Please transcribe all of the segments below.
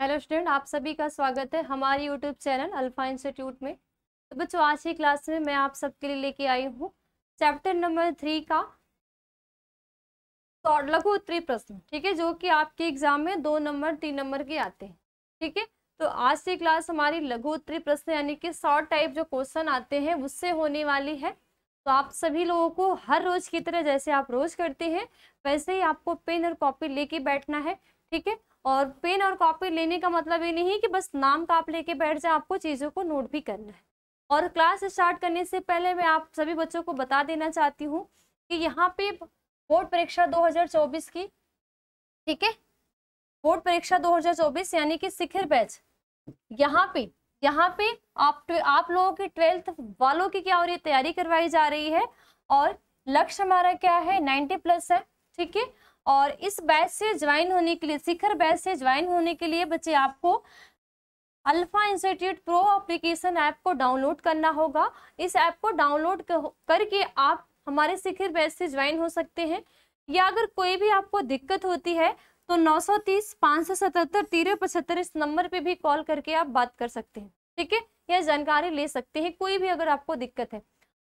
hello student आप सभी का स्वागत है हमारे यूट्यूब चैनल अल्फा इंस्टीट्यूट में तो बच्चों आज की क्लास में मैं आप सबके लिए लेके आई हूँ चैप्टर नंबर थ्री का लघु उत्तरी प्रश्न ठीक है जो कि आपके एग्जाम में दो नंबर तीन नंबर के आते हैं ठीक है तो आज की क्लास हमारी लघु उत्तरी प्रश्न यानी कि शॉर्ट टाइप जो क्वेश्चन आते हैं उससे होने वाली है तो आप सभी लोगों को हर रोज की तरह जैसे आप रोज करते हैं वैसे ही आपको पेन और कॉपी लेके बैठना है ठीक है और पेन और कॉपी लेने का मतलब ये नहीं कि बस नाम का आप लेके बैठ जाए आपको चीज़ों को नोट भी करना है और क्लास स्टार्ट करने से पहले मैं आप सभी बच्चों को बता देना चाहती हूँ कि यहाँ पे बोर्ड परीक्षा 2024 की ठीक है बोर्ड परीक्षा 2024 यानी कि शिखर बैच यहाँ पे यहाँ पे आप आप लोगों की ट्वेल्थ वालों की क्या हो रही तैयारी करवाई जा रही है और लक्ष्य हमारा क्या है नाइन्टी प्लस है ठीक है और इस बैच से ज्वाइन होने के लिए शिखर बैच से ज्वाइन होने के लिए बच्चे आपको Alpha Institute Pro application app को डाउनलोड करना होगा इस ऐप को डाउनलोड करके आप हमारे शिखर बैच से ज्वाइन हो सकते हैं या अगर कोई भी आपको दिक्कत होती है तो 930 577 तेरह पचहत्तर इस नंबर पे भी कॉल करके आप बात कर सकते हैं ठीक है या जानकारी ले सकते हैं कोई भी अगर आपको दिक्कत है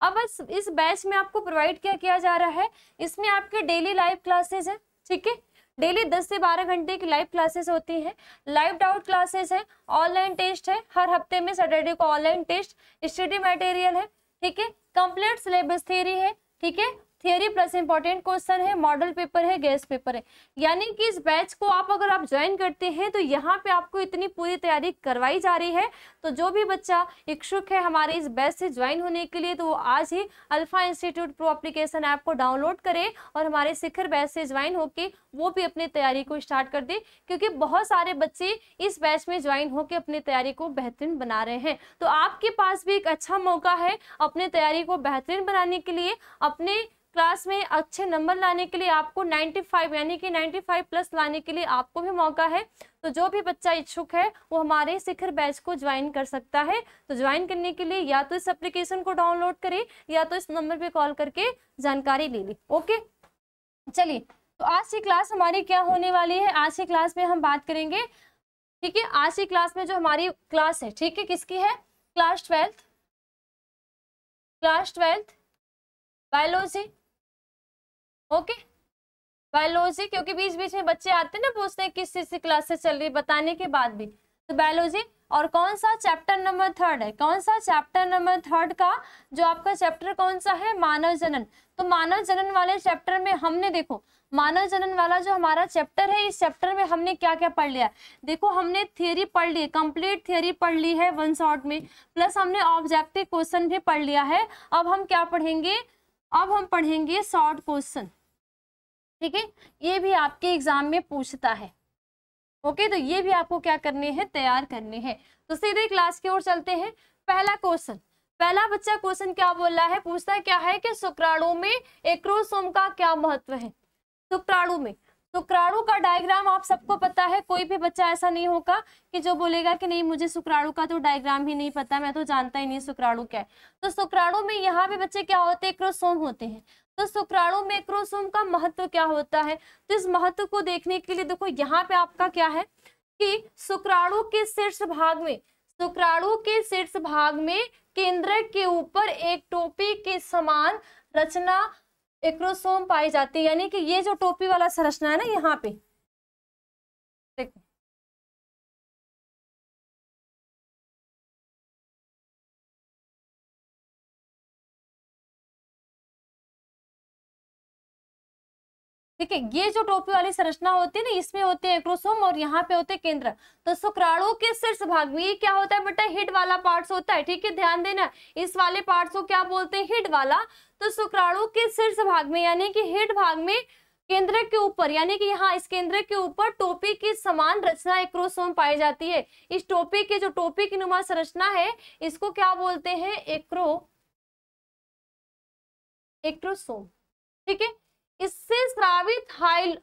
अब इस बैच में आपको प्रोवाइड क्या किया जा रहा है इसमें आपके डेली लाइव क्लासेज हैं ठीक है डेली 10 से 12 घंटे की लाइव क्लासेस होती हैं लाइव डाउट क्लासेस है ऑनलाइन टेस्ट है हर हफ्ते में सैटरडे को ऑनलाइन टेस्ट स्टडी मटेरियल है ठीक है कंप्लीट सिलेबस थेरी है ठीक है थियोरी प्लस इंपॉर्टेंट क्वेश्चन है मॉडल पेपर है गैस पेपर है यानी कि इस बैच को आप अगर आप ज्वाइन करते हैं तो यहाँ पे आपको इतनी पूरी तैयारी करवाई जा रही है तो जो भी बच्चा इच्छुक है हमारे इस बैच से ज्वाइन होने के लिए तो वो आज ही Alpha Institute Pro application app को डाउनलोड करे और हमारे शिखर बैच से ज्वाइन होकर वो भी अपनी तैयारी को स्टार्ट कर दे क्योंकि बहुत सारे बच्चे इस बैच में ज्वाइन होकर अपनी तैयारी को बेहतरीन बना रहे हैं तो आपके पास भी एक अच्छा मौका है अपनी तैयारी को बेहतरीन बनाने के लिए अपने क्लास में अच्छे नंबर लाने के लिए आपको 95 यानी कि 95 प्लस लाने के लिए आपको भी मौका है तो जो भी बच्चा इच्छुक है वो हमारे शिखर बैच को ज्वाइन कर सकता है तो ज्वाइन करने के लिए या तो इस एप्लीकेशन को डाउनलोड करें या तो इस नंबर पे कॉल करके जानकारी ले ली ओके चलिए तो आज की क्लास हमारी क्या होने वाली है आज की क्लास में हम बात करेंगे ठीक है आज की क्लास में जो हमारी क्लास है ठीक है किसकी है class twelfth class twelfth biology okay biology क्योंकि बीच बीच में बच्चे आते हैं ना पूछते हैं किस चीज की क्लासेस चल रही है बताने के बाद भी तो बायोलॉजी और कौन सा चैप्टर नंबर थर्ड है कौन सा चैप्टर नंबर थर्ड का जो आपका चैप्टर कौन सा है मानव जनन तो मानव जनन वाले चैप्टर में हमने देखो मानव जनन वाला जो हमारा चैप्टर है इस चैप्टर में हमने क्या क्या पढ़ लिया देखो हमने थियोरी पढ़ ली कंप्लीट थियोरी पढ़ ली है वन शॉर्ट में प्लस हमने ऑब्जेक्टिव क्वेश्चन भी पढ़ लिया है अब हम क्या पढ़ेंगे अब हम पढ़ेंगे शॉर्ट क्वेश्चन ठीक है ये भी आपके एग्जाम में पूछता है ओके तो ये भी आपको क्या करने हैं तैयार करने हैं तो सीधे क्लास की ओर चलते हैं पहला क्वेश्चन पहला बच्चा क्वेश्चन क्या बोल रहा है पूछता क्या है कि शुक्राणु में एक्रोसोम का क्या महत्व है शुक्राणु में शुक्राणु का डायग्राम आप सबको पता है कोई भी बच्चा ऐसा नहीं होगा कि जो बोलेगा कि नहीं मुझे शुक्राणु का तो डायग्राम ही नहीं पता मैं तो जानता ही नहीं शुक्राणु क्या है तो शुक्राणु में यहाँ भी बच्चे क्या होते हैं क्रोसोम होते हैं तो शुक्राणु मैक्रोसोम का महत्व क्या होता है तो इस महत्व को देखने के लिए देखो यहाँ पे आपका क्या है कि शुक्राणु के शीर्ष भाग में शुक्राणु के शीर्ष भाग में केंद्र के ऊपर एक टोपी के समान रचना एक्रोसोम पाई जाती है यानी कि ये जो टोपी वाला संरचना है ना यहाँ पे ठीक है ये जो टोपी वाली संरचना होती है ना इसमें होते हैं एक्रोसोम और यहाँ पे होते हैं केंद्र तो शुक्राणु के शीर्ष भाग में ये क्या होता है बेटा हिड वाला पार्ट्स होता है ठीक है ध्यान देना इस वाले पार्ट्स को क्या बोलते हैं हिड वाला तो शुक्राणु के शीर्ष भाग में यानी कि हिड भाग में केंद्र के ऊपर यानी कि यहाँ इस केंद्र के ऊपर टोपी की समान रचना एक्रोसोम पाई जाती है इस टोपी के जो टोपी की नुमा संरचना है इसको क्या बोलते हैं एक्रो एक्रोसोम ठीक है इससे स्रावित हाइल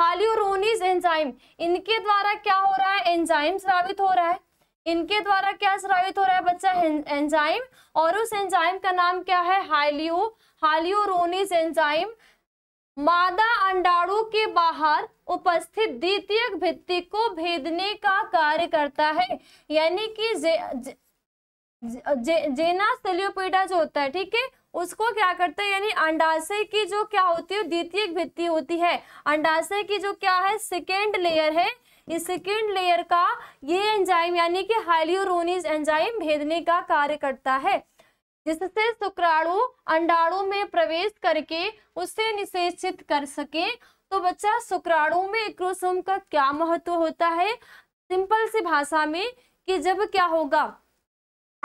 हालियोरोनिज एंजाइम इनके द्वारा क्या हो रहा है एंजाइम स्रावित हो रहा है इनके द्वारा क्या स्रावित हो रहा है बच्चा एंजाइम और उस एंजाइम का नाम क्या है हाइलियो हालियोरोनिज एंजाइम मादा अंडाणु के बाहर उपस्थित द्वितीय भित्ति को भेदने का कार्य करता है यानी कि जे, जे, जे, जे, जेना सेलियोपेटा जो होता है ठीक है उसको क्या करते हैं यानी अंडाशय की जो क्या होती है द्वितीय भित्ति होती है अंडाशय की जो क्या है सेकेंड लेयर है इस सेकेंड लेयर का ये एंजाइम यानी कि हाइलियोरोनिज एंजाइम भेदने का कार्य करता है जिससे शुक्राणु अंडाणु में प्रवेश करके उससे निषेचित कर सके तो बच्चा शुक्राणु में इक्रोसोम का क्या महत्व होता है सिंपल सी भाषा में कि जब क्या होगा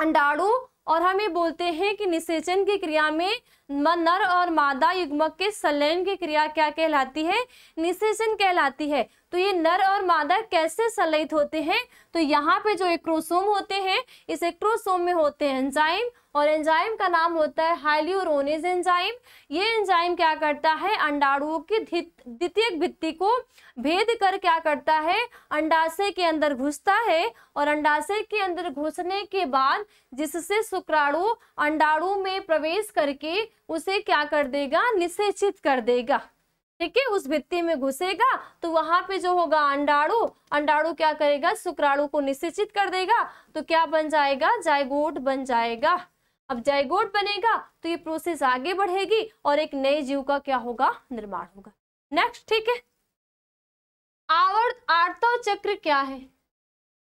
अंडाणु और हम ये बोलते हैं कि निषेचन की क्रिया में नर और मादा युग्मक के संलयन की क्रिया क्या कहलाती है निषेचन कहलाती है तो ये नर और मादा कैसे संलयित होते हैं तो यहाँ पे जो एक्रोसोम होते हैं इस एक्रोसोम में होते हैं एंजाइम और एंजाइम का नाम होता है हाइलियोरोनेज एंजाइम ये एंजाइम क्या करता है अंडाणुओं की द्वितीय भित्ति को भेद कर क्या करता है अंडाशय के अंदर घुसता है और अंडाशय के अंदर घुसने के बाद जिससे शुक्राणु अंडाणु में प्रवेश करके उसे क्या कर देगा निषेचित कर देगा ठीक है उस भित्ति में घुसेगा तो वहां पे जो होगा अंडाणु अंडाणु क्या करेगा शुक्राणु को निश्चित कर देगा तो क्या बन जाएगा जायगोट बन जाएगा अब जायगोट बनेगा तो ये प्रोसेस आगे बढ़ेगी और एक नए जीव का क्या होगा निर्माण होगा नेक्स्ट ठीक है आवर्त आर्तव चक्र क्या है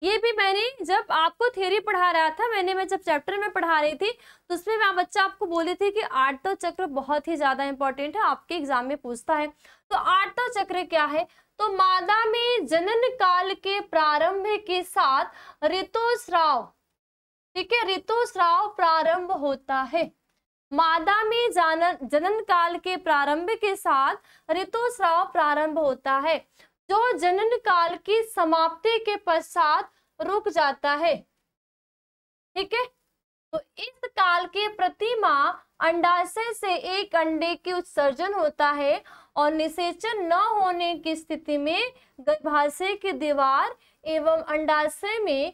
ये भी मैंने जब आपको थ्योरी पढ़ा रहा था मैंने मैं जब चैप्टर में पढ़ा रही थी तो उसमें मैं बच्चा आपको बोली थी कि आठव चक्र बहुत ही ज्यादा इंपॉर्टेंट है आपके एग्जाम में पूछता है तो आठव चक्र क्या है तो मादा में जनन काल के प्रारंभ के साथ ऋतुस्राव ठीक है ऋतुस्राव प्रारंभ होता है मादा में जानन जनन काल के प्रारंभ के साथ ऋतुस्राव प्रारंभ होता है जो जनन काल की समाप्ति के पश्चात रुक जाता है ठीक है तो इस काल के प्रतिमा अंडाशय से एक अंडे की उत्सर्जन होता है और निषेचन न होने की स्थिति में गर्भाशय की दीवार एवं अंडाशय में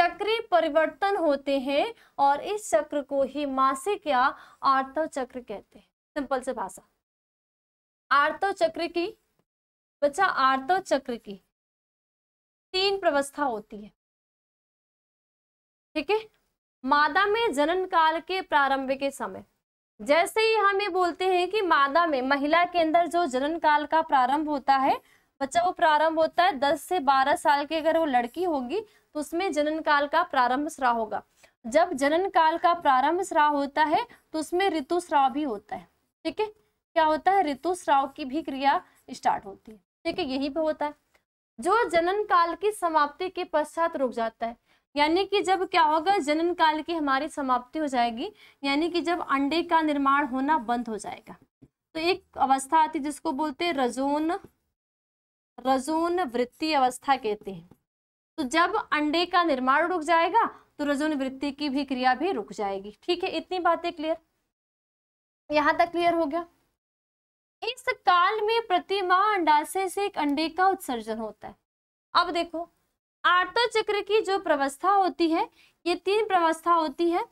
चक्री परिवर्तन होते हैं और इस चक्र को ही मासिक या आर्तव चक्र कहते हैं सिंपल से भाषा आर्तव चक्र की बच्चा आर्तव चक्र की तीन प्रवस्था होती है ठीक है मादा में जनन काल के प्रारंभ के समय जैसे ही हम ये बोलते हैं कि मादा में महिला के अंदर जो जनन काल का प्रारंभ होता है बच्चा वो प्रारंभ होता है दस से बारह साल की अगर वो लड़की होगी तो उसमें जनन काल का प्रारंभ स्राव होगा जब जनन काल का प्रारंभ स्राव होता है तो उसमें ऋतु स्राव भी होता है ठीक है क्या होता है ऋतु स्राव की भी क्रिया स्टार्ट होती है है यही पे होता है जो जनन काल की समाप्ति के पश्चात रुक जाता है यानी कि जब क्या होगा जनन काल की हमारी समाप्ति हो जाएगी यानी कि जब अंडे का निर्माण होना बंद हो जाएगा तो एक अवस्था आती है जिसको बोलते हैं रजोन रजोन वृत्ति अवस्था कहते हैं तो जब अंडे का निर्माण रुक जाएगा तो रजोन वृत्ति की भी क्रिया भी रुक जाएगी ठीक है इतनी बातें क्लियर यहां तक क्लियर हो गया इस काल में प्रतिमा अंडाशय से एक अंडे का उत्सर्जन होता है अब देखो आर्तो चक्र की जो प्रवस्था होती है ये तीन प्रवस्था होती है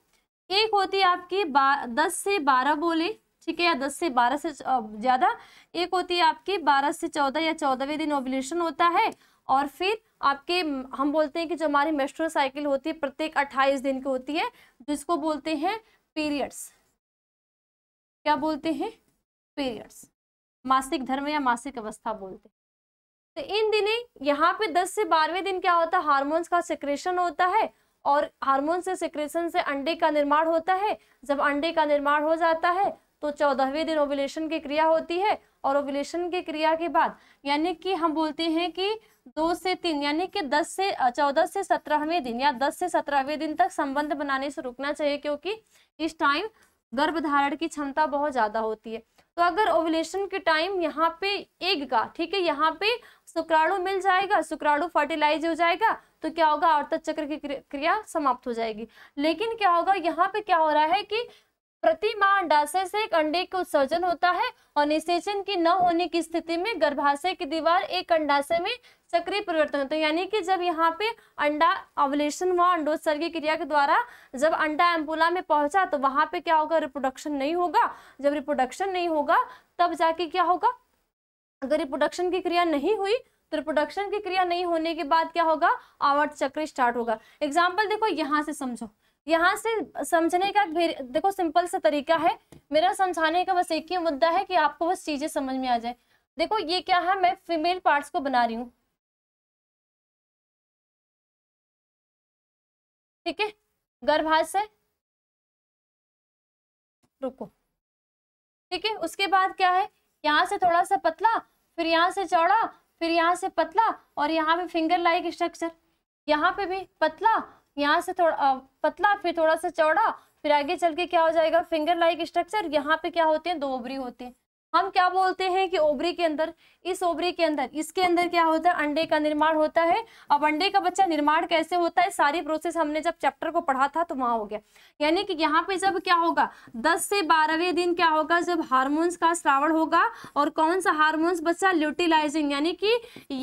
एक होती है आपकी दस से बारह बोले ठीक है या दस से बारह से ज्यादा एक होती है आपकी बारह से चौदह या चौदहवें दिन ओबुलेशन होता है और फिर आपके हम बोलते हैं कि जो हमारी मेस्ट्रो साइकिल होती है प्रत्येक अट्ठाईस दिन की होती है जिसको बोलते हैं पीरियड्स क्या बोलते हैं पीरियड्स मासिक धर्म या मासिक अवस्था बोलते हैं तो इन दिनों यहाँ पे 10 से 12वें दिन क्या होता है हार्मोन्स का सिक्रेशन होता है और हार्मोन से सिक्रेशन से अंडे का निर्माण होता है जब अंडे का निर्माण हो जाता है तो चौदहवें दिन ओवुलेशन की क्रिया होती है और ओवुलेशन की क्रिया के बाद यानी कि हम बोलते हैं कि दो से तीन यानी कि दस से चौदह से सत्रहवें दिन या दस से सत्रहवें दिन तक संबंध बनाने से रुकना चाहिए क्योंकि इस टाइम गर्भधारण की क्षमता बहुत ज्यादा होती है तो अगर ओवलेशन के टाइम यहाँ पे एग का ठीक है यहाँ पे शुक्राणु मिल जाएगा शुक्राणु फर्टिलाइज हो जाएगा तो क्या होगा औरत चक्र की क्रिया समाप्त हो जाएगी लेकिन क्या होगा यहाँ पे क्या हो रहा है कि प्रति माह अंडाशय से एक अंडे का उत्सर्जन होता है और निषेचन की न होने की स्थिति में गर्भाशय की दीवार एक अंडाशय में सक्रिय परिवर्तन होता है यानी कि जब यहाँ पे अंडा अवलेशन व अंडोत्सर्गी क्रिया के द्वारा जब अंडा एम्बुला में पहुंचा तो वहां पे क्या होगा रिप्रोडक्शन नहीं होगा जब रिप्रोडक्शन नहीं होगा तब जाके क्या होगा अगर रिप्रोडक्शन की क्रिया नहीं हुई तो रिप्रोडक्शन की क्रिया नहीं होने के बाद क्या होगा आवर्त चक्र स्टार्ट होगा एग्जाम्पल देखो यहाँ से समझो यहाँ से समझने का देखो सिंपल सा तरीका है मेरा समझाने का बस एक ही मुद्दा है कि आपको बस चीजें समझ में आ जाए देखो ये क्या है मैं फीमेल पार्ट्स को बना रही हूँ ठीक है गर्भाशय रुको ठीक है उसके बाद क्या है यहाँ से थोड़ा सा पतला फिर यहाँ से चौड़ा फिर यहाँ से पतला और यहाँ पे फिंगर लाइक स्ट्रक्चर यहाँ पे भी पतला यहाँ से थोड़ा पतला फिर थोड़ा सा चौड़ा फिर आगे चल के क्या हो जाएगा फिंगर लाइक स्ट्रक्चर यहाँ पे क्या होते हैं दो ओबरी होते हैं हम क्या बोलते हैं कि ओबरी के अंदर इस ओबरी के अंदर इसके अंदर क्या होता है अंडे का निर्माण होता है अब अंडे का बच्चा निर्माण कैसे होता है सारी प्रोसेस हमने जब चैप्टर को पढ़ा था तो वहां हो गया यानी कि यहाँ पे जब क्या होगा दस से बारहवें दिन क्या होगा जब हार्मोन्स का श्रावण होगा और कौन सा हार्मोन्स बच्चा ल्यूटिलाइजिंग यानी कि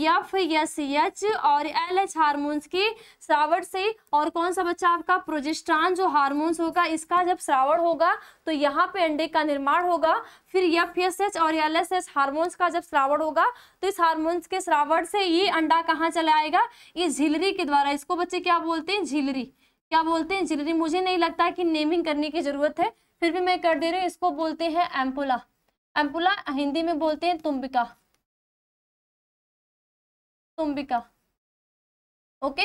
यफ और एल एच हारमोन्स की श्रावण से और कौन सा बच्चा आपका प्रोजेस्ट्रान जो हार्मोन्स होगा इसका जब श्रावण होगा तो यहाँ पे अंडे का निर्माण होगा फिर एफ एस एच और एल एस हारमोन्स का जब श्रावण होगा तो इस हारमोन्स के श्रावण से ये अंडा कहाँ चला आएगा ये झिलरी के द्वारा इसको बच्चे क्या बोलते हैं झिलरी क्या बोलते हैं झिलरी मुझे नहीं लगता कि नेमिंग करने की जरूरत है फिर भी मैं कर दे रही हूँ इसको बोलते हैं एम्पुला एम्पुला हिंदी में बोलते हैं तुम्बिका तुम्बिका ओके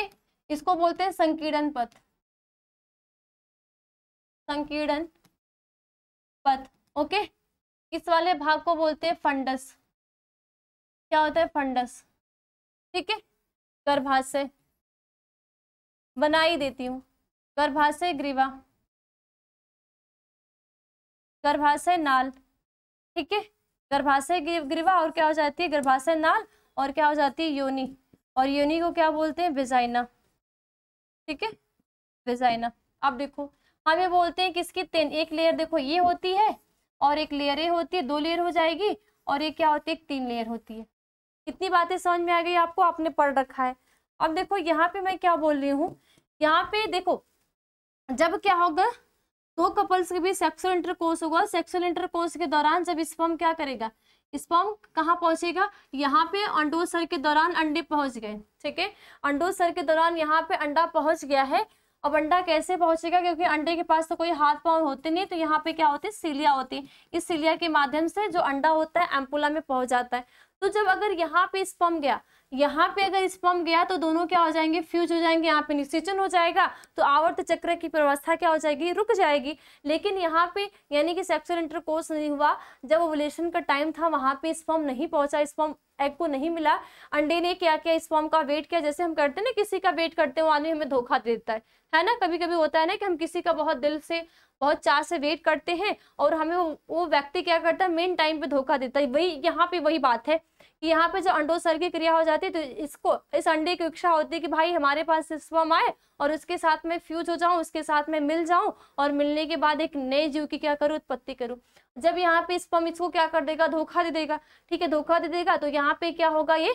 इसको बोलते हैं संकीर्णन पथ संकीर्णन पथ ओके इस वाले भाग को बोलते हैं फंडस क्या होता है फंडस ठीक है गर्भाशय बनाई देती हूँ गर्भाशय ग्रीवा गर्भाशय नाल ठीक है गर्भाशय ग्रीवा और क्या हो जाती है गर्भाशय नाल और क्या हो जाती है योनि और योनि को क्या बोलते हैं विजाइना ठीक है विजाइना आप देखो हम ये बोलते हैं कि इसकी तीन एक लेयर देखो ये होती है और एक लेयर ये होती है दो लेयर हो जाएगी और ये क्या होती है तीन लेयर होती है कितनी बातें समझ में आ गई आपको आपने पढ़ रखा है अब देखो यहाँ पे मैं क्या बोल रही हूँ यहाँ पे देखो जब क्या होगा दो कपल्स के बीच सेक्सुअल इंटरकोर्स होगा सेक्सुअल इंटरकोर्स के दौरान जब स्पर्म क्या करेगा स्पर्म कहाँ पहुंचेगा यहाँ पे अंडोसर के दौरान अंडे पहुंच गए ठीक है अंडोसर के दौरान यहाँ पे अंडा पहुंच गया है अब अंडा कैसे पहुंचेगा क्योंकि अंडे के पास तो कोई हाथ पांव होते नहीं तो यहाँ पे क्या होती है सीलिया होती है इस सीलिया के माध्यम से जो अंडा होता है एम्पुला में पहुंच जाता है तो जब अगर यहाँ पे स्पम गया यहाँ पे अगर स्पर्म गया तो दोनों क्या हो जाएंगे फ्यूज हो जाएंगे यहाँ पे निषेचन हो जाएगा तो आवर्त चक्र की व्यवस्था क्या हो जाएगी रुक जाएगी लेकिन यहाँ पे यानी कि सेक्सुअल इंटरकोर्स नहीं हुआ जब ओवुलेशन का टाइम था वहाँ पे स्पर्म नहीं पहुँचा स्पर्म एग को नहीं मिला अंडे ने क्या किया स्पर्म का वेट किया जैसे हम करते हैं ना किसी का वेट करते हुए आदमी हमें धोखा दे देता है है ना कभी कभी होता है ना कि हम किसी का बहुत दिल से बहुत चार से वेट करते हैं और हमें वो, वो व्यक्ति क्या करता है मेन टाइम पे धोखा देता है वही यहाँ पे वही बात है कि यहाँ पे जो अंडोसर की क्रिया हो जाती है तो इसको इस अंडे की इच्छा होती है कि भाई हमारे पास स्वम आए और उसके साथ में फ्यूज हो जाऊं उसके साथ में मिल जाऊं और मिलने के बाद एक नए जीव की क्या करूं उत्पत्ति करूं जब यहाँ पे स्वम इसको क्या कर देगा धोखा दे देगा ठीक है धोखा दे देगा तो यहाँ पे क्या होगा ये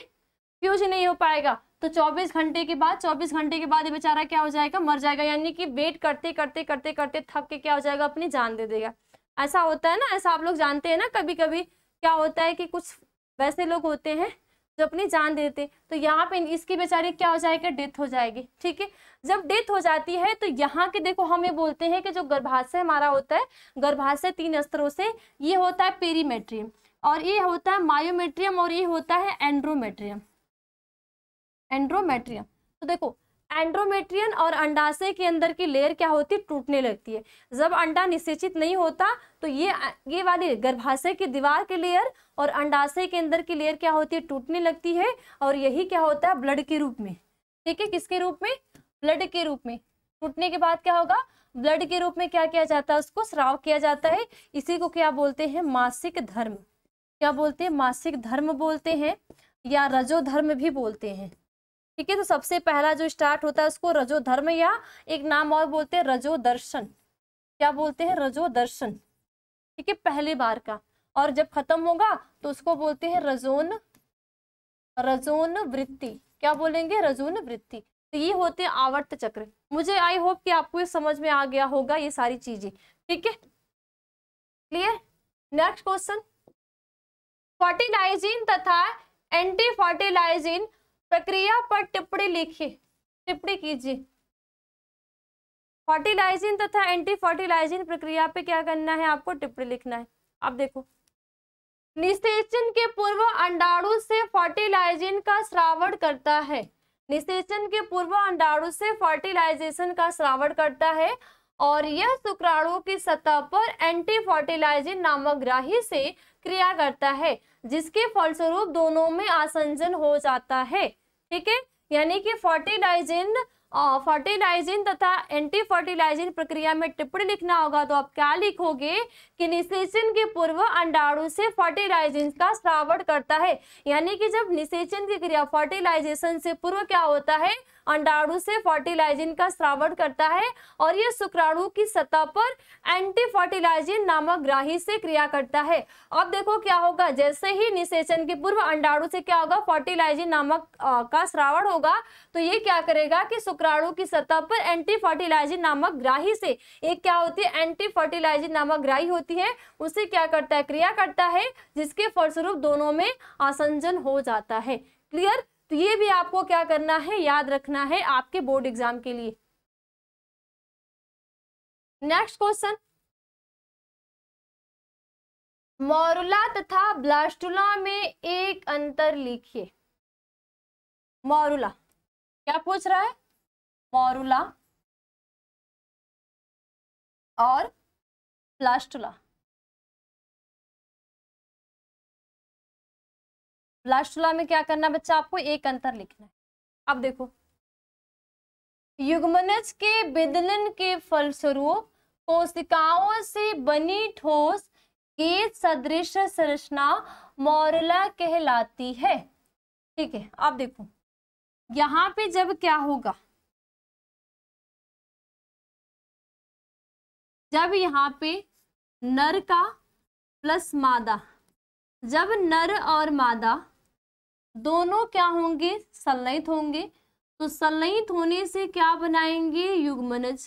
फ्यूज नहीं हो पाएगा तो चौबीस घंटे के बाद चौबीस घंटे के बाद ये बेचारा क्या हो जाएगा मर जाएगा यानी कि वेट करते करते करते करते थक के क्या हो जाएगा अपनी जान दे देगा ऐसा होता है ना ऐसा आप लोग जानते हैं ना कभी कभी क्या होता है कि कुछ वैसे लोग होते हैं जो अपनी जान देते तो यहाँ पे इसकी बेचारी क्या हो जाएगा डेथ हो जाएगी ठीक है जब डेथ हो जाती है तो यहाँ के देखो हम ये बोलते हैं कि जो गर्भाशय हमारा होता है गर्भाशय तीन स्तरों से ये होता है पेरीमेट्रियम और ये होता है मायोमेट्रियम और ये होता है एंड्रोमेट्रियम एंड्रोमेट्रियम तो देखो एंड्रोमेट्रियन और अंडाशय के अंदर की लेयर क्या होती है टूटने लगती है जब अंडा निषेचित नहीं होता तो ये ये वाली गर्भाशय की दीवार के लेयर और अंडाशय के अंदर की लेयर क्या होती है टूटने लगती है और यही क्या होता है ब्लड के रूप में ठीक है किसके रूप में ब्लड के रूप में टूटने के बाद क्या होगा ब्लड के रूप में क्या किया जाता है उसको श्राव किया जाता है इसी को क्या बोलते हैं मासिक धर्म क्या बोलते हैं मासिक धर्म बोलते हैं या रजोधर्म भी बोलते हैं ठीक है तो सबसे पहला जो स्टार्ट होता है उसको रजो धर्म या एक नाम और बोलते हैं रजो दर्शन क्या बोलते हैं रजो दर्शन ठीक है पहली बार का और जब खत्म होगा तो उसको बोलते हैं रजोन रजोन वृत्ति क्या बोलेंगे रजोन वृत्ति तो ये होते हैं आवर्त चक्र मुझे आई होप कि आपको ये समझ में आ गया होगा ये सारी चीजें ठीक है क्लियर नेक्स्ट क्वेश्चन फर्टिलाइजिन तथा एंटी फर्टिलाइजिन प्रक्रिया पर टिप्पणी लिखिए टिप्पणी कीजिए फर्टिलाइजिन तथा एंटी फर्टिलाइजिन प्रक्रिया पे क्या करना है आपको टिप्पणी लिखना है आप देखो निषेचन के पूर्व अंडाणु से फर्टिलाइजिन का श्रावण करता है निषेचन के पूर्व अंडाणु से फर्टिलाइजेशन का श्रावण करता है और यह शुक्राणुओं की सतह पर एंटी फर्टिलाइजिन नामक ग्राही से क्रिया करता है जिसके फलस्वरूप दोनों में आसंजन हो जाता है ठीक है यानी कि फर्टिलाइजिन फर्टिलाइजिन तथा एंटी फर्टिलाइजिन प्रक्रिया में टिप्पणी लिखना होगा तो आप क्या लिखोगे कि निषेचन के पूर्व अंडाणु से फर्टिलाइजिन का श्रावण करता है यानी कि जब निषेचन की क्रिया फर्टिलाइजेशन से पूर्व क्या होता है अंडाणु से फर्टिलाइजिन का श्रावण करता है और यह शुक्राणु की सतह पर एंटी फर्टिलाइजिन नामक ग्राही से क्रिया करता है अब देखो क्या होगा जैसे ही निषेचन के पूर्व अंडाणु से क्या होगा फर्टिलाइजिन नामक आ, का श्रावण होगा तो ये क्या करेगा कि शुक्राणु की सतह पर एंटी फर्टिलाइजिन नामक ग्राही से एक क्या होती है एंटी फर्टिलाइजिन नामक ग्राही होती है उसे क्या करता है क्रिया करता है जिसके फलस्वरूप दोनों में आसंजन हो जाता है क्लियर तो ये भी आपको क्या करना है याद रखना है आपके बोर्ड एग्जाम के लिए नेक्स्ट क्वेश्चन मोरुला तथा ब्लास्टुला में एक अंतर लिखिए मोरुला क्या पूछ रहा है मोरुला और प्लास्टुला ब्लास्टुला में क्या करना बच्चा आपको एक अंतर लिखना है अब देखो युग्मनज के विदलन के फलस्वरूप कोशिकाओं से बनी ठोस गेज सदृश संरचना मोरला कहलाती है ठीक है अब देखो यहाँ पे जब क्या होगा जब यहाँ पे नर का प्लस मादा जब नर और मादा दोनों क्या होंगे संलयित होंगे तो संलयित होने से क्या बनाएंगे युग्मनज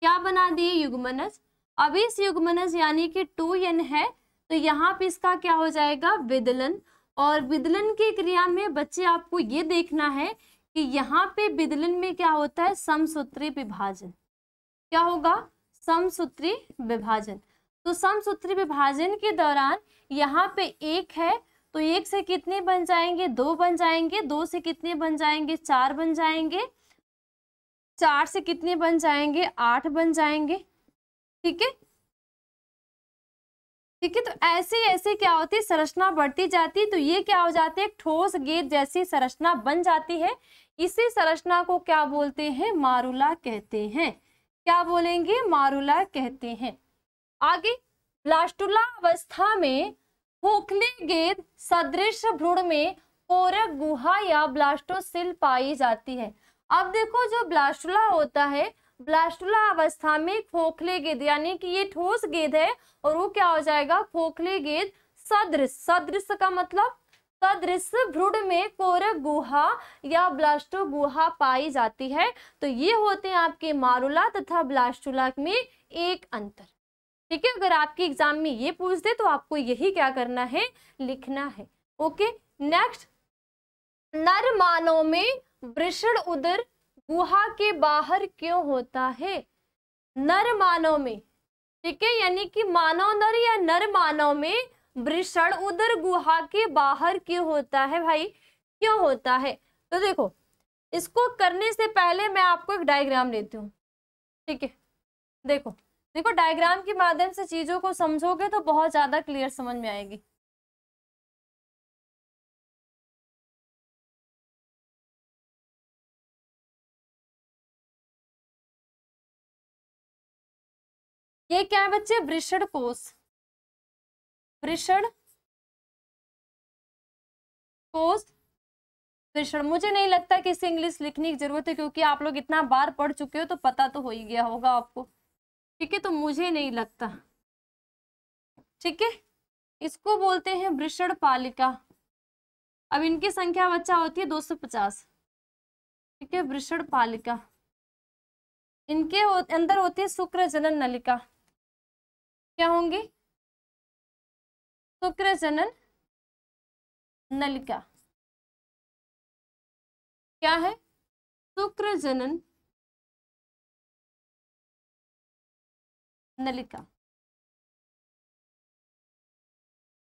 क्या बना दिए युग्मनज अब इस युग्मनज यानी कि टू एन है तो यहाँ पे इसका क्या हो जाएगा विदलन और विदलन की क्रिया में बच्चे आपको ये देखना है कि यहाँ पे विदलन में क्या होता है समसूत्री विभाजन क्या होगा समसूत्री विभाजन तो समसूत्री विभाजन के दौरान यहाँ पे एक है तो एक से कितने बन जाएंगे दो बन जाएंगे दो से कितने बन जाएंगे चार बन जाएंगे चार से कितने बन जाएंगे आठ बन जाएंगे ठीक है ठीक है तो ऐसे ऐसे क्या होती है संरचना बढ़ती जाती है तो ये क्या हो जाती है ठोस गेंद जैसी संरचना बन जाती है इसी संरचना को क्या बोलते हैं मारुला कहते हैं क्या बोलेंगे मारुला कहते हैं आगे ब्लास्टुला अवस्था में खोखले गेंद सदृश भ्रूण में पोरक गुहा या ब्लास्टोसिल पाई जाती है अब देखो जो ब्लास्टुला होता है ब्लास्टुला अवस्था में खोखले गेंद यानी कि ये ठोस गेंद है और वो क्या हो जाएगा खोखले गेंद सदृश सदृश का मतलब सदृश भ्रूण में कोरक गुहा या ब्लास्टो गुहा पाई जाती है तो ये होते हैं आपके मारुला तथा ब्लास्टुला में एक अंतर ठीक है अगर आपके एग्जाम में ये पूछ दे तो आपको यही क्या करना है लिखना है ओके नेक्स्ट नर मानव में वृषण उदर गुहा के बाहर क्यों होता है नर मानव में ठीक है यानी कि मानव नर या नर मानव में वृषण उदर गुहा के बाहर क्यों होता है भाई क्यों होता है तो देखो इसको करने से पहले मैं आपको एक डायग्राम देती हूँ ठीक है देखो देखो डायग्राम के माध्यम से चीजों को समझोगे तो बहुत ज्यादा क्लियर समझ में आएगी ये क्या है बच्चे वृषण कोष वृषण कोष वृषण मुझे नहीं लगता कि इसे इंग्लिश लिखने की जरूरत है क्योंकि आप लोग इतना बार पढ़ चुके हो तो पता तो हो ही गया होगा आपको ठीक है तो मुझे नहीं लगता ठीक है इसको बोलते हैं वृषण पालिका अब इनकी संख्या बच्चा होती है 250 ठीक है वृषण पालिका इनके अंदर होती है शुक्र जनन नलिका क्या होंगी शुक्र जनन नलिका क्या है शुक्र जनन नलिका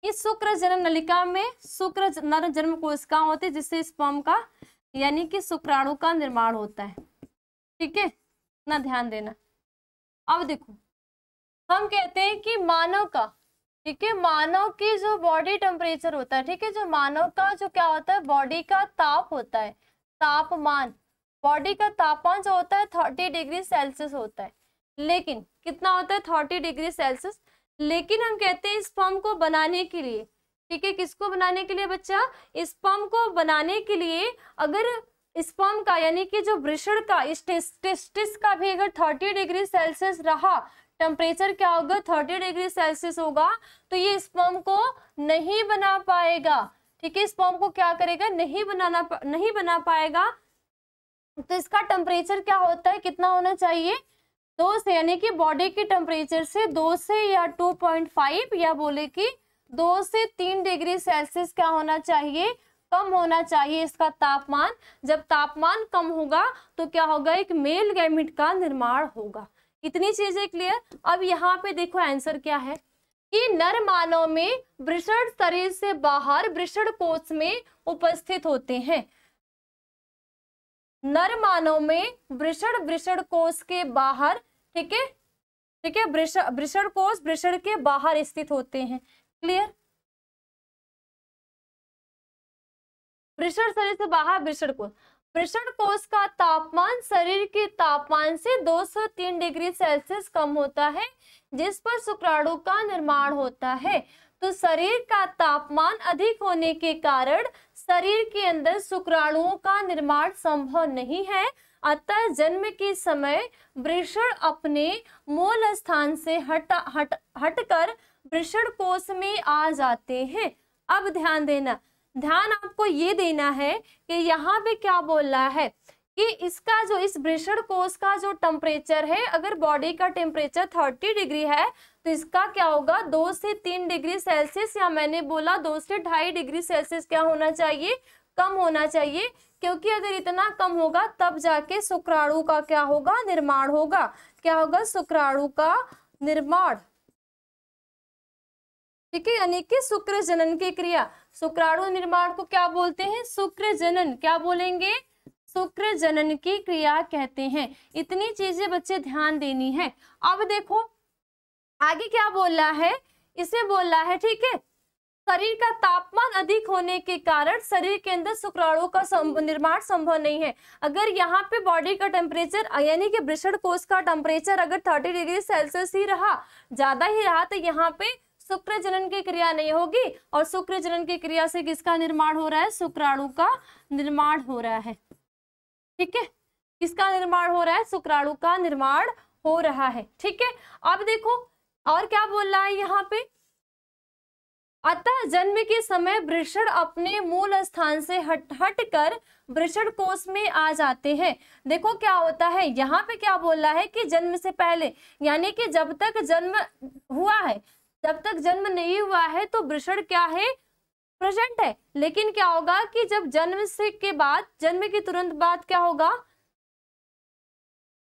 इस शुक्र जन्म नलिका में शुक्र नर जन्म कोशिका होती है जिससे स्पर्म का यानी कि शुक्राणु का निर्माण होता है ठीक है ना ध्यान देना अब देखो हम कहते हैं कि मानव का ठीक है मानव की जो बॉडी टेम्परेचर होता है ठीक है जो मानव का जो क्या होता है बॉडी का ताप होता है तापमान बॉडी का तापमान जो होता है थर्टी डिग्री सेल्सियस होता है लेकिन कितना होता है थर्टी डिग्री सेल्सियस लेकिन हम कहते हैं इस फॉर्म को बनाने के लिए ठीक है किसको बनाने के लिए बच्चा इस फॉर्म को बनाने के लिए अगर स्पॉम का यानी कि जो वृषण का स्टेस्टिस का भी अगर थर्टी डिग्री सेल्सियस रहा टेम्परेचर क्या होगा थर्टी डिग्री सेल्सियस होगा तो ये स्पॉम को नहीं बना पाएगा ठीक है इस पम्प को क्या करेगा नहीं बनाना नहीं बना पाएगा तो इसका टेम्परेचर क्या होता है कितना होना चाहिए दो तो से यानी कि बॉडी के टेम्परेचर से दो से या टू पॉइंट फाइव या बोले कि दो से तीन डिग्री सेल्सियस क्या होना चाहिए कम होना चाहिए इसका तापमान जब तापमान कम होगा तो क्या होगा एक मेल गैमिट का निर्माण होगा इतनी चीजें क्लियर अब यहाँ पे देखो आंसर क्या है कि नर मानव में वृषण शरीर से बाहर वृषण कोष में उपस्थित होते हैं नर मानव में वृषण वृषण कोष के बाहर ठीक है ठीक है वृषण कोष वृषण के बाहर स्थित होते हैं क्लियर वृषण शरीर से बाहर वृषण कोष वृषण कोष का तापमान शरीर के तापमान से 203 डिग्री सेल्सियस कम होता है जिस पर शुक्राणु का निर्माण होता है तो शरीर का तापमान अधिक होने के कारण शरीर के अंदर शुक्राणुओं का निर्माण संभव नहीं है अतः जन्म के समय वृषण अपने मूल स्थान से हट हट हटकर वृषण कोष में आ जाते हैं अब ध्यान देना ध्यान आपको ये देना है कि यहाँ पे क्या बोल रहा है कि इसका जो इस भ्रषण कोष का जो टेम्परेचर है अगर बॉडी का टेम्परेचर थर्टी डिग्री है तो इसका क्या होगा दो से तीन डिग्री सेल्सियस या मैंने बोला दो से ढाई डिग्री सेल्सियस क्या होना चाहिए कम होना चाहिए क्योंकि अगर इतना कम होगा तब जाके शुक्राणु का क्या होगा निर्माण होगा क्या होगा शुक्राणु का निर्माण ठीक है यानी कि शुक्र जनन की क्रिया शुक्राणु निर्माण को क्या बोलते हैं शुक्र जनन क्या बोलेंगे शुक्र जनन की क्रिया कहते हैं इतनी चीजें बच्चे ध्यान देनी है अब देखो आगे क्या बोल रहा है इसे बोल रहा है ठीक है शरीर का तापमान अधिक होने के कारण शरीर के अंदर शुक्राणु का निर्माण संभव नहीं है अगर यहाँ पे बॉडी का टेम्परेचर यानी कि वृषण कोष का टेम्परेचर अगर 30 डिग्री सेल्सियस ही रहा ज्यादा ही रहा तो यहाँ पे शुक्र जनन की क्रिया नहीं होगी और शुक्र जनन की क्रिया से किसका निर्माण हो रहा है शुक्राणु का निर्माण हो रहा है ठीक है किसका निर्माण हो रहा है शुक्राणु का निर्माण हो रहा है ठीक है अब देखो और क्या बोल रहा है यहाँ पे अतः जन्म के समय वृषण अपने मूल स्थान से हट हट कर वृषण कोष में आ जाते हैं देखो क्या होता है यहाँ पे क्या बोल रहा है कि जन्म से पहले यानी कि जब तक जन्म हुआ है जब तक जन्म नहीं हुआ है तो वृषण क्या है प्रेजेंट है लेकिन क्या होगा कि जब जन्म से के बाद जन्म के तुरंत बाद क्या होगा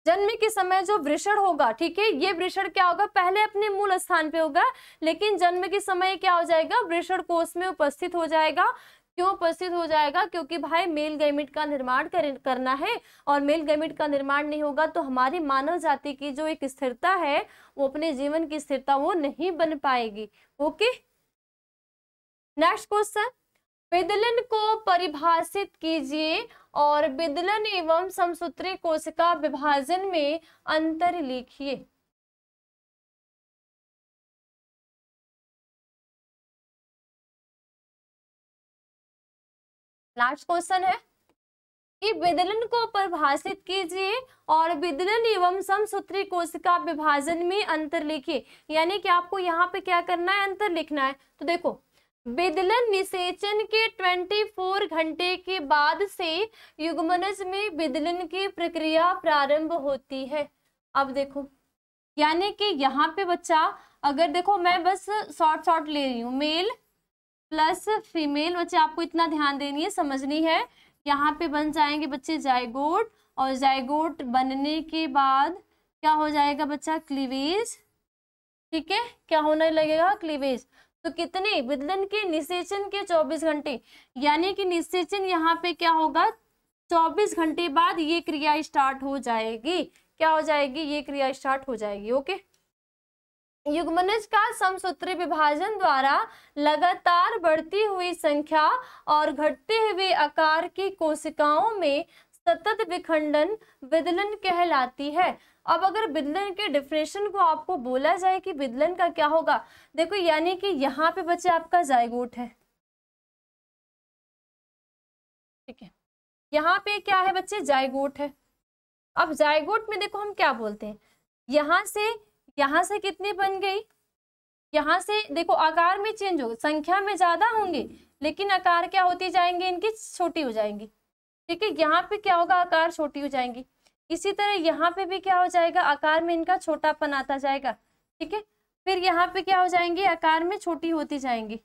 जन्म के समय जो वृषण होगा ठीक है ये वृषण क्या होगा पहले अपने मूल स्थान पे होगा लेकिन जन्म के समय क्या हो जाएगा वृषण कोष में उपस्थित हो जाएगा क्यों उपस्थित हो जाएगा क्योंकि भाई मेल गैमिट का निर्माण करना है और मेल गैमिट का निर्माण नहीं होगा तो हमारी मानव जाति की जो एक स्थिरता है वो अपने जीवन की स्थिरता वो नहीं बन पाएगी ओके नेक्स्ट क्वेश्चन विदलन को परिभाषित कीजिए और विदलन एवं समसूत्री कोशिका विभाजन में अंतर लिखिए लास्ट क्वेश्चन है कि विदलन को परिभाषित कीजिए और विदलन एवं समसूत्री कोशिका विभाजन में अंतर लिखिए यानी कि आपको यहाँ पे क्या करना है अंतर लिखना है तो देखो विदलन निषेचन के 24 घंटे के बाद से युग्मनज में विदलन की प्रक्रिया प्रारंभ होती है अब देखो यानी कि यहाँ पे बच्चा अगर देखो मैं बस शॉर्ट शॉर्ट ले रही हूँ मेल प्लस फीमेल बच्चे आपको इतना ध्यान देनी है समझनी है यहाँ पे बन जाएंगे बच्चे जायगोट और जायगोट बनने के बाद क्या हो जाएगा बच्चा क्लीवेज ठीक है क्या होने लगेगा क्लीवेज तो कितने विदलन के निषेचन के 24 घंटे यानी कि निषेचन यहाँ पे क्या होगा 24 घंटे बाद ये क्रिया स्टार्ट हो जाएगी क्या हो जाएगी ये क्रिया स्टार्ट हो जाएगी ओके युग्मनज का समसूत्री विभाजन द्वारा लगातार बढ़ती हुई संख्या और घटते हुए आकार की कोशिकाओं में सतत विखंडन विदलन कहलाती है अब अगर बिदलन के डिफिनेशन को आपको बोला जाए कि बिदलन का क्या होगा देखो यानी कि यहाँ पे बच्चे आपका जायगोट है ठीक है यहाँ पे क्या है बच्चे जायगोट है अब जायगोट में देखो हम क्या बोलते हैं यहाँ से यहाँ से कितनी बन गई यहाँ से देखो आकार में चेंज होगा संख्या में ज्यादा होंगे लेकिन आकार क्या होती जाएंगे इनकी छोटी हो जाएंगी ठीक है यहाँ पे क्या होगा आकार छोटी हो जाएंगी इसी तरह यहाँ पे भी क्या हो जाएगा आकार में इनका छोटापन आता जाएगा ठीक है फिर यहाँ पे क्या हो जाएंगे आकार में छोटी होती जाएंगी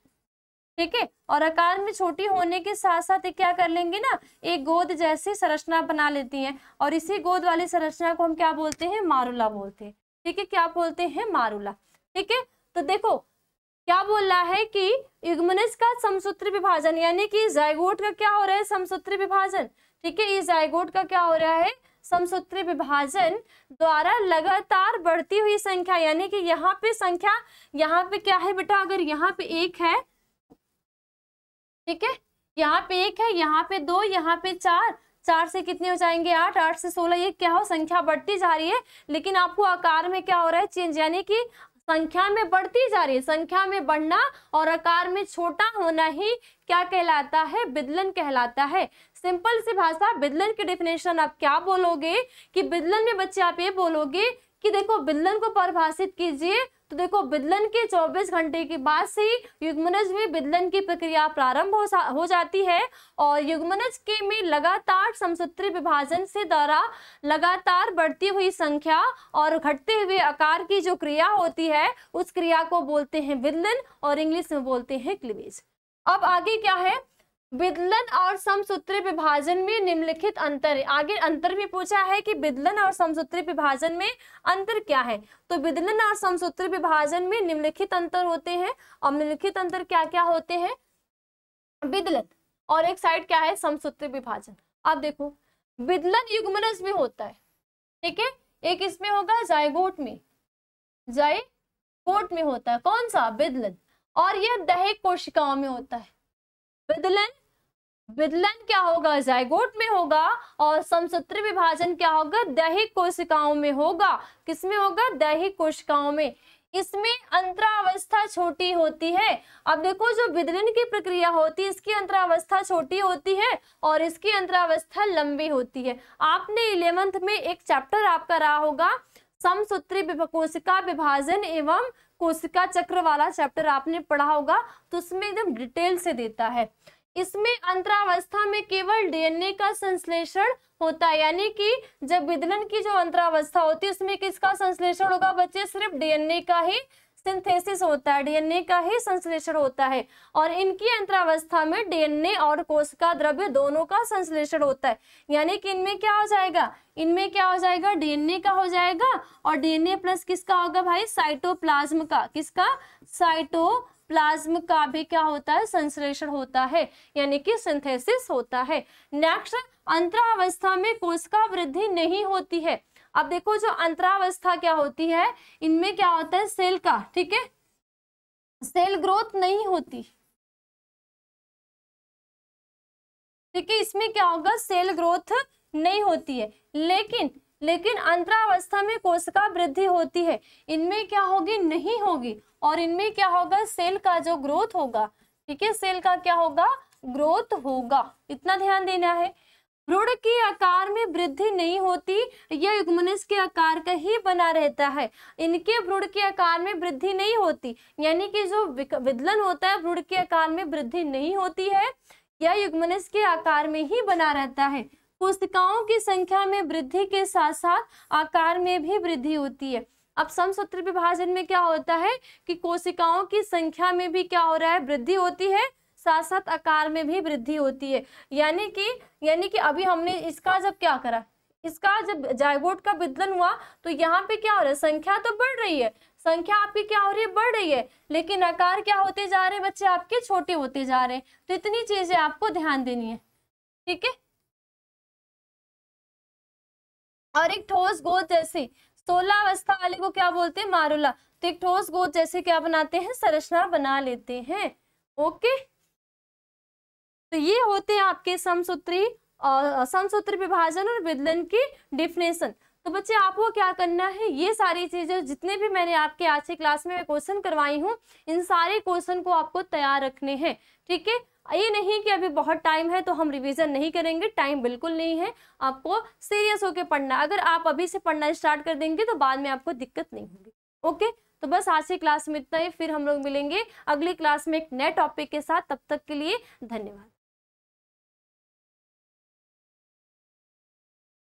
ठीक है और आकार में छोटी होने के साथ साथ क्या कर लेंगे ना एक गोद जैसी संरचना बना लेती हैं और इसी गोद वाली संरचना को हम क्या बोलते हैं मारूला बोलते हैं ठीक है क्या बोलते हैं मारूला ठीक है तो देखो क्या बोल रहा है कि युग्मनस का समसूत्र विभाजन यानी कि जायगोट का क्या हो रहा है समसूत्र विभाजन ठीक है ये जायगोट का क्या हो रहा है समसूत्री विभाजन द्वारा लगातार बढ़ती हुई संख्या यानी कि यहाँ पे संख्या यहाँ पे क्या है बेटा अगर यहाँ पे एक है ठीक है यहाँ पे एक है यहाँ पे दो यहाँ पे चार चार से कितने हो जाएंगे आठ आठ से सोलह ये क्या हो संख्या बढ़ती जा रही है लेकिन आपको आकार में क्या हो रहा है चेंज यानी कि संख्या में बढ़ती जा रही है संख्या में बढ़ना और आकार में छोटा होना ही क्या कहलाता है विदलन कहलाता है सिंपल सी भाषा बिदलन की डेफिनेशन आप क्या बोलोगे कि बिदलन में बच्चे आप ये बोलोगे कि देखो बिदलन को परिभाषित कीजिए तो देखो बिदलन के 24 घंटे के बाद से ही युग्मनज में बिदलन की प्रक्रिया प्रारंभ हो, हो जाती है और युग्मनज के में लगातार समसूत्री विभाजन से द्वारा लगातार बढ़ती हुई संख्या और घटते हुए आकार की जो क्रिया होती है उस क्रिया को बोलते हैं बिदलन और इंग्लिश में बोलते हैं क्लिवेज अब आगे क्या है विदलन और समसूत्री विभाजन में निम्नलिखित अंतर आगे अंतर भी पूछा है कि बिदलन और समसूत्री विभाजन में अंतर क्या है तो बिदलन और समसूत्री विभाजन में निम्नलिखित अंतर होते हैं और निम्नलिखित अंतर क्या क्या होते हैं विदलन और एक साइड क्या है समसूत्री विभाजन अब देखो बिदलन युग्मनस में होता है ठीक है एक इसमें होगा जायगोट में जायगोट में होता है कौन सा बिदलन और यह दहेक कोशिकाओं में होता है विदलन विदलन क्या होगा जयगोट में होगा और समसूत्र विभाजन क्या होगा दैहिक कोशिकाओं में होगा किसमें होगा दैहिक कोशिकाओं में इसमें अंतरावस्था छोटी होती है अब देखो जो विदलन की प्रक्रिया होती है इसकी अंतरावस्था छोटी होती है और इसकी अंतरावस्था लंबी होती है आपने इलेवंथ में एक चैप्टर आपका रहा होगा समसूत्री कोशिका विभाजन एवं कोशिका चक्र वाला चैप्टर आपने पढ़ा होगा तो उसमें एकदम डिटेल से देता है इसमें अंतरावस्था में केवल डीएनए का संश्लेषण होता है यानी कि जब विदलन की जो अंतरावस्था होती है उसमें किसका संश्लेषण होगा बच्चे सिर्फ डीएनए का ही सिंथेसिस होता है डीएनए का ही संश्लेषण होता है और इनकी अंतरावस्था में डीएनए और कोशिका द्रव्य दोनों का संश्लेषण होता है यानी कि इनमें क्या हो जाएगा इनमें क्या हो जाएगा डीएनए का हो जाएगा और डीएनए प्लस किसका होगा भाई साइटोप्लाज्म का किसका साइटो प्लाज्म का भी क्या होता है संश्लेषण होता है यानी कि सिंथेसिस होता है नेक्स्ट अंतरावस्था में कोशिका वृद्धि नहीं होती है अब देखो जो अंतरावस्था क्या होती है इनमें क्या होता है सेल का ठीक है सेल ग्रोथ नहीं होती ठीक है इसमें क्या होगा सेल ग्रोथ नहीं होती है लेकिन लेकिन अंतरावस्था में कोशिका वृद्धि होती है इनमें क्या होगी नहीं होगी और इनमें क्या होगा सेल का जो ग्रोथ होगा ठीक है सेल का क्या होगा ग्रोथ होगा इतना ध्यान देना है भ्रूण के आकार में वृद्धि नहीं होती यह युग्मनस के आकार का ही बना रहता है इनके भ्रूण के आकार में वृद्धि नहीं होती यानी कि जो विदलन होता है भ्रूण के आकार में वृद्धि नहीं होती है यह युग्मनस के आकार में ही बना रहता है पुस्तिकाओं की संख्या में वृद्धि के साथ साथ आकार में भी वृद्धि होती है अब समसूत्र विभाजन में क्या होता है कि कोशिकाओं की संख्या में भी क्या हो रहा है वृद्धि होती है साथ साथ आकार में भी वृद्धि होती है यानी कि यानी कि अभी हमने इसका जब क्या करा इसका जब जायोट का विदलन हुआ तो यहाँ पे क्या हो रहा है संख्या तो बढ़ रही है संख्या आपकी क्या हो रही है बढ़ रही है लेकिन आकार क्या होते जा रहे हैं बच्चे आपके छोटे होते जा रहे हैं तो इतनी चीजें आपको ध्यान देनी है ठीक है और एक ठोस गोद जैसे सोलह अवस्था वाले को क्या बोलते हैं मारुला तो एक ठोस गोद जैसे क्या बनाते हैं संरचना बना लेते हैं ओके तो ये होते हैं आपके समसूत्री और समसूत्र विभाजन और विदलन की डिफिनेशन तो बच्चे आपको क्या करना है ये सारी चीजें जितने भी मैंने आपके आज की क्लास में क्वेश्चन करवाई हूँ इन सारे क्वेश्चन को आपको तैयार रखने हैं ठीक है ये नहीं कि अभी बहुत टाइम है तो हम रिवीजन नहीं करेंगे टाइम बिल्कुल नहीं है आपको सीरियस होकर पढ़ना अगर आप अभी से पढ़ना स्टार्ट कर देंगे तो बाद में आपको दिक्कत नहीं होगी ओके तो बस आज की क्लास में इतना ही फिर हम लोग मिलेंगे अगली क्लास में एक नए टॉपिक के साथ तब तक के लिए धन्यवाद